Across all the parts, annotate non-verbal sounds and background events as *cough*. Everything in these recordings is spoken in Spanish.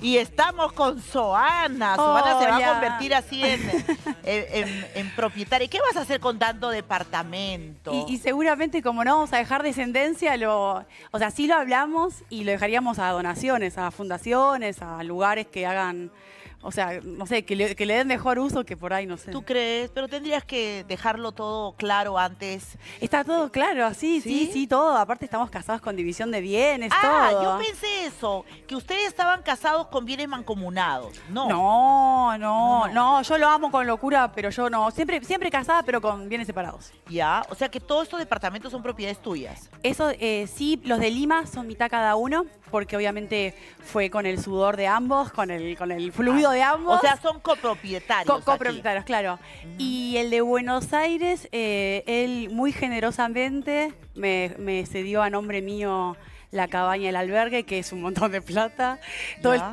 Y estamos con Soana. Soana se va a convertir así en, *laughs* en, ¿Y propietaria. ¿Qué vas a hacer con tanto departamento? Y, y, seguramente, como no vamos a dejar descendencia, lo, o sea, sí lo hablamos y lo dejaríamos a donaciones, a fundaciones, a lugares que hagan o sea, no sé, que le, den mejor uso que por ahí, no sé. ¿Tú crees? Pero tendrías que dejarlo todo claro antes. Está todo claro, sí, sí, sí, todo. Aparte estamos casados con división de bienes, ah, todo. Ah, yo pensé eso, que ustedes estaban casados con bienes mancomunados. No. No, no, no, yo lo amo con locura, pero yo no. Siempre, siempre casada, pero con bienes separados. Ya, o sea que todos estos departamentos son propiedades tuyas. Eso, eh, sí, los de Lima son mitad cada uno, porque obviamente fue con el sudor de ambos, con el, con el fluido de ambos. O sea, son copropietarios. copropietarios, claro. Y el de Buenos Aires, eh, él muy generosamente me, cedió a nombre mío la cabaña, el albergue, que es un montón de plata.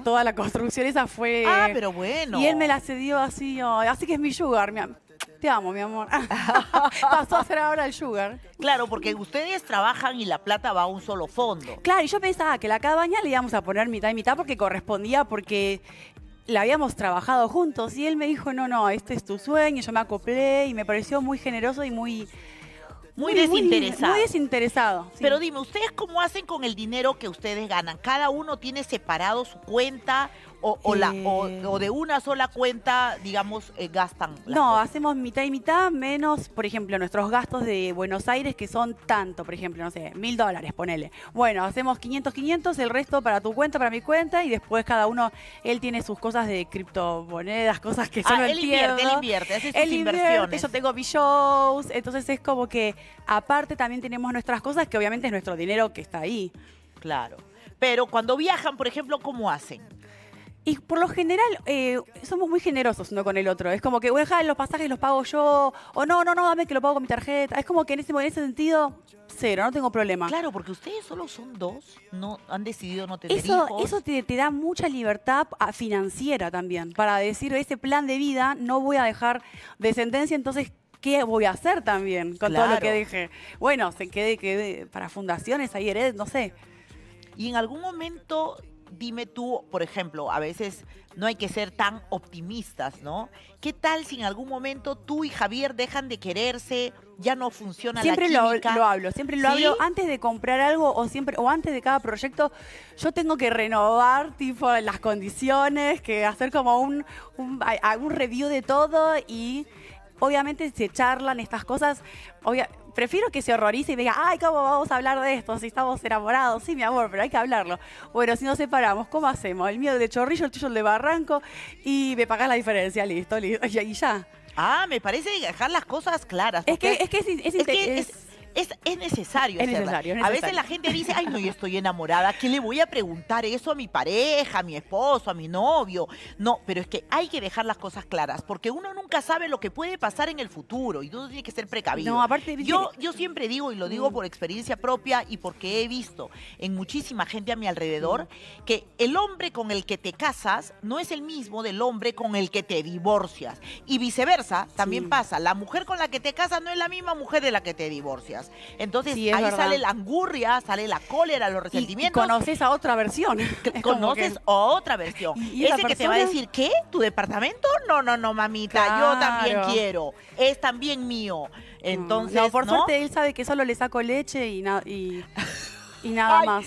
toda la construcción esa fue. Ah, pero bueno. Y él me la cedió así, así que es mi sugar, te amo, mi amor. *laughs* Pasó a ser ahora el sugar. Claro, porque ustedes trabajan y la plata va a un solo fondo. Claro, y yo pensaba que la cabaña le íbamos a poner mitad y mitad porque correspondía, porque la habíamos trabajado juntos y él me dijo, no, no, este es tu sueño, yo me acoplé y me pareció muy generoso y muy muy, desinteresado. Muy desinteresado. Pero dime, ¿ustedes cómo hacen con el dinero que ustedes ganan? ¿Cada uno tiene separado su cuenta o, la, eh. o, de una sola cuenta, digamos, eh, gastan? No, hacemos mitad y mitad, menos, por ejemplo, nuestros gastos de Buenos Aires, que son tanto, por ejemplo, no sé, mil dólares, ponele. Bueno, hacemos 500, 500, el resto para tu cuenta, para mi cuenta, y después cada uno, él tiene sus cosas de criptomonedas, *laughs* cosas que ah, solo él Invierte, él invierte, hace sus él inversiones. yo tengo shows entonces es como que Aparte también tenemos nuestras cosas, que obviamente es nuestro dinero que está ahí. Claro. Pero cuando viajan, por ejemplo, ¿cómo hacen? Y por lo general eh, somos muy generosos uno con el otro. Es como que, voy a dejar los pasajes los pago yo. O no, no, no, dame que lo pago con mi tarjeta. Es como que en ese, en sentido, cero, no tengo problema. Claro, porque ustedes solo son dos, no han decidido no tener eso, hijos. Eso te, te da mucha libertad ah, financiera también, para decir, ese plan de vida no voy a dejar descendencia, entonces ¿qué voy a hacer también con todo lo que dije? Bueno, se quede, quede para fundaciones, ahí hered, no sé. Y en algún momento, dime tú, por ejemplo, a veces no hay que ser tan optimistas, ¿no? ¿Qué tal si en algún momento tú y Javier dejan de quererse, ya no funciona siempre la Siempre lo hablo, siempre lo hablo antes de comprar algo o siempre o antes de cada proyecto, yo tengo que renovar tipo las condiciones, que hacer como un, un review de todo y obviamente se charlan estas cosas, prefiero que se horrorice y diga, ay, ¿cómo vamos a hablar de esto si estamos enamorados? Sí, mi amor, pero hay que hablarlo. Bueno, si nos separamos, ¿cómo hacemos? El mío de chorrillo, el tuyo de barranco y me pagas la diferencia, listo, listo, y ya. Ah, me parece dejar las cosas claras. Es que es, es, necesario, es necesario, A veces la gente dice, ay, no, yo estoy enamorada, ¿qué le voy a preguntar eso a mi pareja, a mi esposo, a mi novio? No, pero es que hay que dejar las cosas claras, porque uno nunca nunca sabe lo que puede pasar en el futuro y todo tiene que ser precavido. No, aparte, yo, yo siempre digo, y lo digo mm. por experiencia propia y porque he visto en muchísima gente a mi alrededor, mm. que el hombre con el que te casas no es el mismo del hombre con el que te divorcias. Y viceversa, también pasa. La mujer con la que te casas no es la misma mujer de la que te divorcias. Entonces ahí sale la angurria, sale la cólera, los resentimientos. Y, conoces a otra versión. *laughs* conoces a otra versión. Ese que te va a decir, ¿qué? ¿Tu departamento? No, no, no, mamita yo también quiero, es también mío. Mm, Entonces, por suerte él sabe que solo le saco leche y, y, nada más.